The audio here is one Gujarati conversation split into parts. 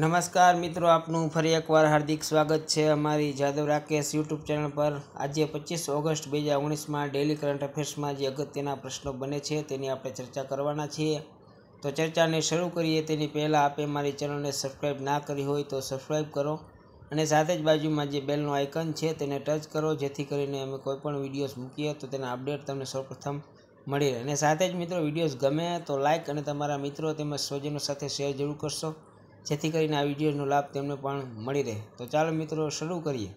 નમસ્કાર મિત્રો આપનું ફરી એકવાર હાર્દિક સ્વાગત છે અમારી જાદવ રાકેશ યુટ્યુબ ચેનલ પર આજે પચીસ ઓગસ્ટ બે હજાર ઓગણીસમાં ડેલી કરંટ અફેર્સમાં જે અગત્યના પ્રશ્નો બને છે તેની આપણે ચર્ચા કરવાના છીએ તો ચર્ચાને શરૂ કરીએ તેની પહેલાં આપે મારી ચેનલને સબસ્ક્રાઈબ ના કરી હોય તો સબસ્ક્રાઈબ કરો અને સાથે જ બાજુમાં જે બેલનું આઇકન છે તેને ટચ કરો જેથી કરીને અમે કોઈપણ વિડીયોઝ મૂકીએ તો તેના અપડેટ તમને સૌપ્રથમ મળી રહે અને સાથે જ મિત્રો વિડીયોઝ ગમે તો લાઇક અને તમારા મિત્રો તેમજ સ્વજનો સાથે શેર જરૂર કરશો જેથી કરીને આ વિડીયોનો લાભ તેમને પણ મળી રહે તો ચાલો મિત્રો શરૂ કરીએ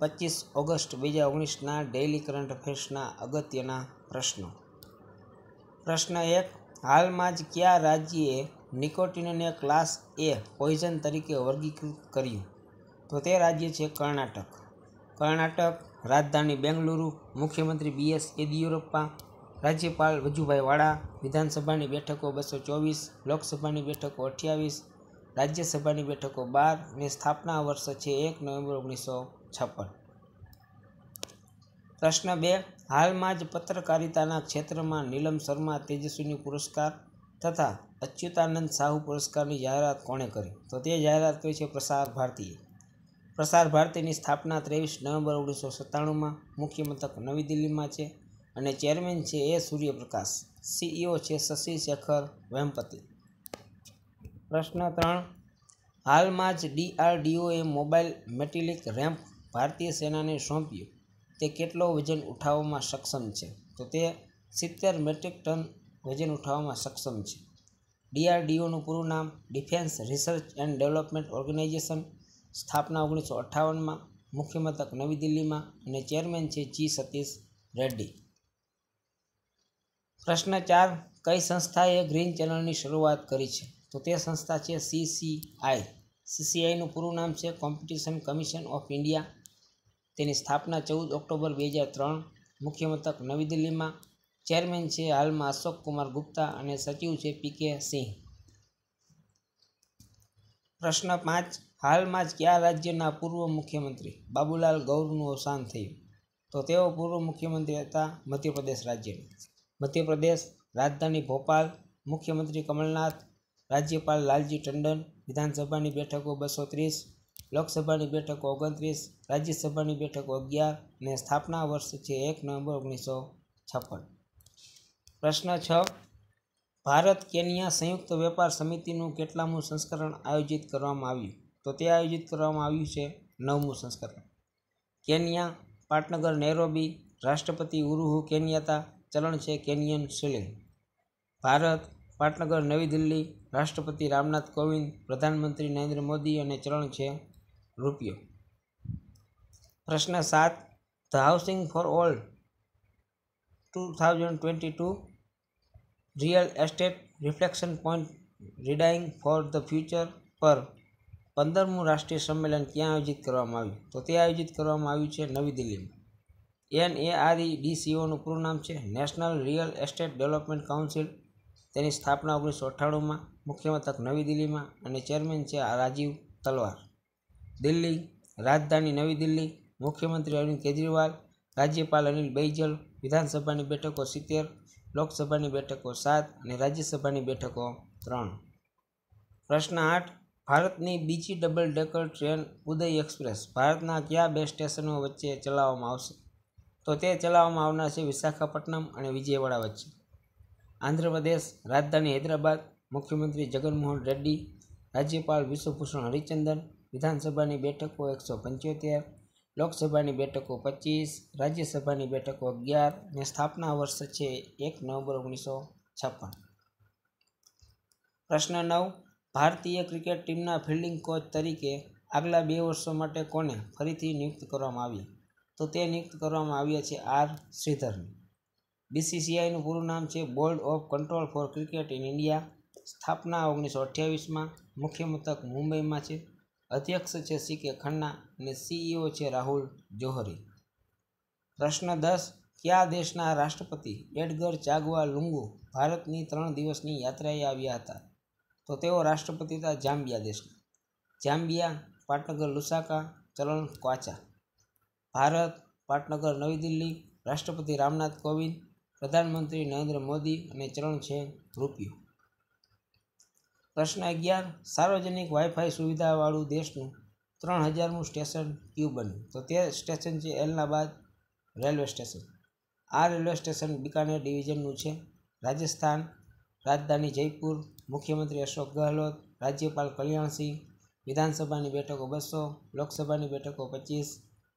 પચીસ ઓગસ્ટ બે હજાર ઓગણીસના ડેઇલી કરંટ અફેર્સના અગત્યના પ્રશ્નો પ્રશ્ન એક હાલમાં જ કયા રાજ્યએ નિકોટિનને ક્લાસ એ પોઈઝન તરીકે વર્ગીકૃત કર્યું તો તે રાજ્ય છે કર્ણાટક કર્ણાટક રાજધાની બેંગલુરુ મુખ્યમંત્રી બી બીએસ યેદિયુરપ્પા રાજ્યપાલ વજુભાઈ વાળા વિધાનસભાની બેઠકો બસો ચોવીસ લોકસભાની બેઠકો અઠ્યાવીસ રાજ્યસભાની બેઠકો બાર ને સ્થાપના વર્ષ છે એક નવેમ્બર ઓગણીસો છપ્પન પ્રશ્ન બે હાલમાં જ પત્રકારિતાના ક્ષેત્રમાં નીલમ શર્મા તેજસ્વીની પુરસ્કાર તથા અચ્યુતાનંદ સાહુ પુરસ્કારની જાહેરાત કોણે કરી તો તે જાહેરાત કરી છે પ્રસાર ભારતીએ પ્રસાર ભારતીની સ્થાપના ત્રેવીસ નવેમ્બર ઓગણીસો સત્તાણુંમાં મુખ્ય મથક નવી દિલ્હીમાં છે અને ચેરમેન છે એ સૂર્યપ્રકાશ સીઈઓ છે શશી શેખર વેમ્પતિ પ્રશ્ન ત્રણ હાલમાં જ ડીઆરડીઓએ મોબાઈલ મેટિલિક રેમ્પ ભારતીય સેનાને સોંપ્યું તે કેટલો વજન ઉઠાવવામાં સક્ષમ છે તો તે સિત્તેર મેટ્રિક ટન વજન ઉઠાવવામાં સક્ષમ છે ડીઆરડીઓનું પૂરું નામ defence research and development organisation સ્થાપના ઓગણીસો અઠ્ઠાવનમાં મુખ્ય મથક નવી દિલ્હીમાં અને ચેરમેન છે જી સતીશ રેડ્ડી પ્રશ્ન ચાર કઈ સંસ્થાએ ગ્રીન ચેનલની શરૂઆત કરી છે તો તે સંસ્થા છે સીસીઆઈ સીસીઆઈનું પૂરું નામ છે કોમ્પિટિશન કમિશન ઓફ ઇન્ડિયા તેની સ્થાપના ચૌદ ઓક્ટોબર બે હજાર ત્રણ મુખ્ય મથક નવી દિલ્હીમાં ચેરમેન છે હાલમાં અશોક કુમાર ગુપ્તા અને સચિવ છે પી કે સિંહ પ્રશ્ન પાંચ હાલમાં જ કયા રાજ્યના પૂર્વ મુખ્યમંત્રી બાબુલાલ ગૌરનું અવસાન થયું તો તેઓ પૂર્વ મુખ્યમંત્રી હતા મધ્યપ્રદેશ રાજ્યના મધ્યપ્રદેશ રાજધાની ભોપાલ મુખ્યમંત્રી કમલનાથ રાજ્યપાલ લાલજી ટંડન વિધાનસભાની બેઠકો બસો ત્રીસ લોકસભાની બેઠકો ઓગણત્રીસ રાજ્યસભાની બેઠકો અગિયાર અને સ્થાપના વર્ષ છે એક નવેમ્બર ઓગણીસો છપ્પન પ્રશ્ન છ ભારત કેન્યા સંયુક્ત વેપાર સમિતિનું કેટલામું સંસ્કરણ આયોજિત કરવામાં આવ્યું તો તે આયોજિત કરવામાં આવ્યું છે નવમું સંસ્કરણ કેન્યા પાટનગર નેરોબી રાષ્ટ્રપતિ ઉરુહુ કેન્યાતા ચલણ છે કેન્યન શિલિંગ ભારત પાટનગર નવી દિલ્હી રાષ્ટ્રપતિ રામનાથ કોવિંદ પ્રધાનમંત્રી નરેન્દ્ર મોદી અને ચલણ છે રૂપિયો પ્રશ્ન સાત the housing for all two thousand twenty two real estate reflection point reading for the future પર પંદરમું રાષ્ટ્રીય સંમેલન ક્યાં આયોજિત કરવામાં આવ્યું તો તે આયોજિત કરવામાં આવ્યું છે નવી દિલ્હીમાં એન એ આર ઈ ડીસીઓનું પૂરું નામ છે national real estate development council તેની સ્થાપના ઓગણીસો અઠ્ઠાણુંમાં મુખ્ય મથક નવી દિલ્હીમાં અને ચેરમેન છે રાજીવ તલવાર દિલ્હી રાજધાની નવી દિલ્હી મુખ્યમંત્રી અરવિંદ કેજરીવાલ રાજ્યપાલ અનિલ બૈજલ વિધાનસભાની બેઠકો સિત્તેર લોકસભાની બેઠકો સાત અને રાજ્યસભાની બેઠકો ત્રણ પ્રશ્ન આઠ ભારતની બીજી double decker train Uday express ભારતના કયા બે સ્ટેશનો વચ્ચે ચલાવવામાં આવશે તો તે ચલાવવામાં આવનાર છે વિશાખાપટ્ટનમ અને વિજયવાડા વચ્ચે આંધ્રપ્રદેશ રાજધાની હૈદરાબાદ મુખ્યમંત્રી જગનમોહન રેડ્ડી રાજ્યપાલ વિશ્વભૂષણ હરિચંદન વિધાનસભાની બેઠકો એકસો પંચોતેર લોકસભાની બેઠકો પચીસ રાજ્યસભાની બેઠકો અગિયાર ને સ્થાપના વર્ષ છે એક નવેમ્બર ઓગણીસો છપ્પન પ્રશ્ન નવ ભારતીય ક્રિકેટ ટીમના ફિલ્ડિંગ કોચ તરીકે આગલા બે વર્ષો માટે કોને ફરીથી નિયુક્ત કરવામાં આવી તો તે નિયુક્ત કરવામાં આવ્યા છે આર શ્રીધરને બીસીસીઆઈનું પૂરું નામ છે board of control for cricket in India સ્થાપના ઓગણીસો અઠ્યાવીસમાં મુખ્ય મથક મુંબઈમાં છે અધ્યક્ષ છે સી કે ખન્ના અને સીઈઓ છે રાહુલ જોહરી પ્રશ્ન દસ કયા દેશના રાષ્ટ્રપતિ એડગર ચાગવા લુંગુ ભારતની ત્રણ દિવસની યાત્રાએ આવ્યા હતા તો તેઓ રાષ્ટ્રપતિ હતા જામ્બિયા દેશના જામ્બિયા પાટનગર લુસાકા ચલણ ક્વાચા ભારત પાટનગર નવી દિલ્હી રાષ્ટ્રપતિ રામનાથ કોવિંદ પ્રધાનમંત્રી નરેન્દ્ર મોદી અને ચરણ છે રૂપિયો પ્રશ્ન અગિયાર સાર્વજનિક વાઈફાઈ સુવિધાવાળું દેશનું ત્રણ હજારમું સ્ટેશન ક્યુ બન્યું તો તે સ્ટેશન છે એલનાબાદ રેલવે સ્ટેશન આ રેલવે સ્ટેશન બિકાનેર ડિવિઝનનું છે રાજસ્થાન રાજધાની જયપુર મુખ્યમંત્રી અશોક ગહેલોત રાજ્યપાલ કલ્યાણસિંહ વિધાનસભાની બેઠકો બસો લોકસભાની બેઠકો પચીસ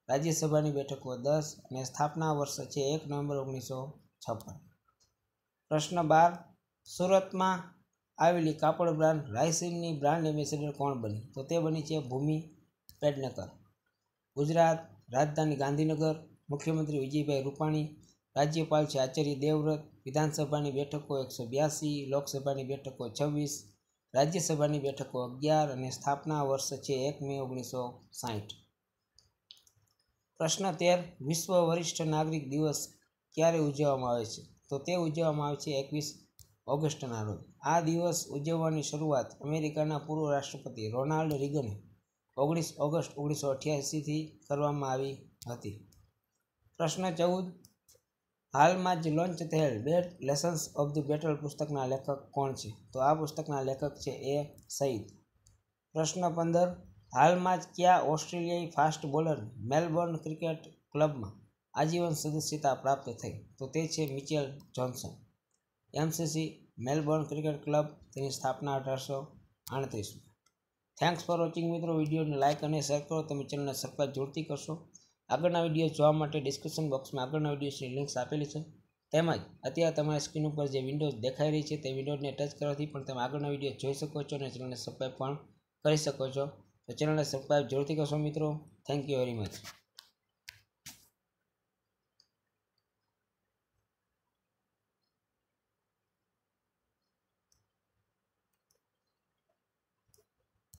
રાજ્યસભાની બેઠકો દસ અને સ્થાપના વર્ષ છે એક નવેમ્બર ઓગણીસો છપ્પન પ્રશ્ન બાર સુરતમાં આવેલી કાપડ બ્રાન્ડ રાયસીનની બ્રાન્ડ એમ્બેસેડર કોણ બની તો તે બની છે ભૂમિ પેડનેકર ગુજરાત રાજધાની ગાંધીનગર મુખ્યમંત્રી વિજયભાઈ રૂપાણી રાજ્યપાલ છે આચાર્ય દેવવ્રત વિધાનસભાની બેઠકો એકસો બ્યાસી લોકસભાની બેઠકો છવ્વીસ રાજ્યસભાની બેઠકો અગિયાર અને સ્થાપના વર્ષ છે એક મે ઓગણીસો સાહીઠ પ્રશ્ન તેર વિશ્વ વરિષ્ઠ નાગરિક દિવસ ક્યારે ઉજવવામાં આવે છે તો તે ઉજવવામાં આવે છે એકવીસ ઓગસ્ટના રોજ આ દિવસ ઉજવવાની શરૂઆત અમેરિકાના પૂર્વ રાષ્ટ્રપતિ રોનાલ્ડ રિગને ઓગણીસ ઓગસ્ટ ઓગણીસો અઠ્યાસીથી કરવામાં આવી હતી પ્રશ્ન ચૌદ હાલમાં જ લોન્ચ થયેલ bet lessons of the battle પુસ્તકના લેખક કોણ છે તો આ પુસ્તકના લેખક છે એ સઈદ પ્રશ્ન પંદર હાલમાં જ કયા ઓસ્ટ્રેલિયાઈ ફાસ્ટ બોલર મેલબોર્ન ક્રિકેટ ક્લબમાં આજીવન સદસ્યતા પ્રાપ્ત થઈ તો તે છે Mitchell Johnson MCC Melbourne cricket club તેની સ્થાપના અઢારસો આડત્રીસમાં થેન્ક્સ ફોર વોચિંગ મિત્રો વિડીયોને લાઇક અને શેર કરો તમે ચેનલને સબસ્ક્રાઈબ જોડતી કરશો આગળના વિડીયો જોવા માટે ડિસ્ક્રિપ્શન બોક્સમાં આગળના વિડીયોની લિંક્સ આપેલી છે તેમજ અત્યારે તમારી સ્ક્રીન ઉપર જે વિન્ડોઝ દેખાઈ રહી છે તે વિન્ડોઝને ટચ કરવાથી પણ તમે આગળના વિડીયો જોઈ શકો છો અને ચેનલને સબસ્ક્રાઈબ પણ કરી શકો છો તો ચેનલને સબસ્ક્રાઈબ જરૂરથી કરશો મિત્રો થેન્ક યુ વેરી મચ